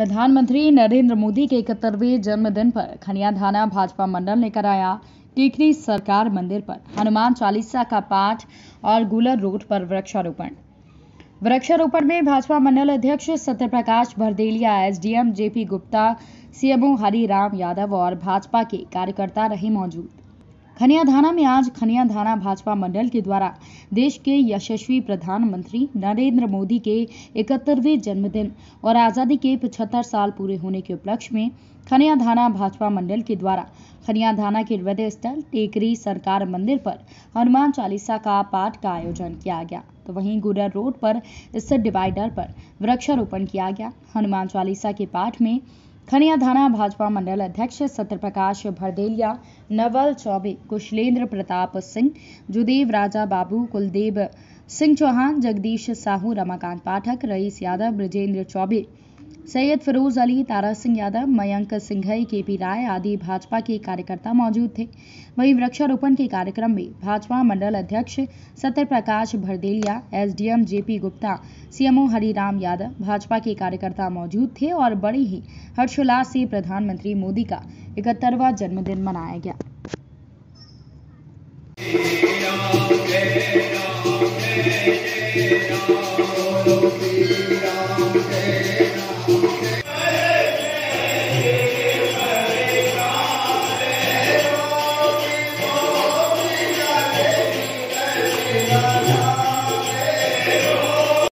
प्रधानमंत्री नरेंद्र मोदी के इकहत्तरवें जन्मदिन पर खनिया थाना भाजपा मंडल ने कराया टिकरी सरकार मंदिर पर हनुमान चालीसा का पाठ और गुलर रोड पर वृक्षारोपण वृक्षारोपण में भाजपा मंडल अध्यक्ष Satyaprakash Bhardeliya SDM JP Gupta CMO Hariram Yadav और भाजपा के कार्यकर्ता रहे मौजूद खनियाधाना में आज खनियाधाना भाजपा मंडल के द्वारा देश के यशस्वी प्रधानमंत्री नरेंद्र मोदी के इकहत्तरवें जन्मदिन और आज़ादी के पचहत्तर साल पूरे होने के उपलक्ष्य में खनियाधाना भाजपा मंडल के द्वारा खनियाधाना के हृदय स्थल टेकरी सरकार मंदिर पर हनुमान चालीसा का पाठ का आयोजन किया गया तो वहीं गुडर रोड पर स्थित डिवाइडर पर वृक्षारोपण किया गया हनुमान चालीसा के पाठ में खनिया थाना भाजपा मंडल अध्यक्ष सत्यप्रकाश भरदेलिया नवल चौबे कुशलेंद्र प्रताप सिंह जुदेव राजा बाबू कुलदेव सिंह चौहान जगदीश साहू रमाकांत पाठक रईस यादव ब्रजेंद्र चौबे सैयद फिरोज अली तारा सिंह यादव मयंक सिंघई के पी राय आदि भाजपा के कार्यकर्ता मौजूद थे वहीं वृक्षारोपण के कार्यक्रम में भाजपा मंडल अध्यक्ष Satya Prakash Bhardeliya SDM JP Gupta CMO Hariram Yadav Bhajpa के कार्यकर्ता मौजूद थे और बड़े ही हर्षोल्लास से प्रधानमंत्री मोदी का इकहत्तरवा जन्मदिन मनाया गया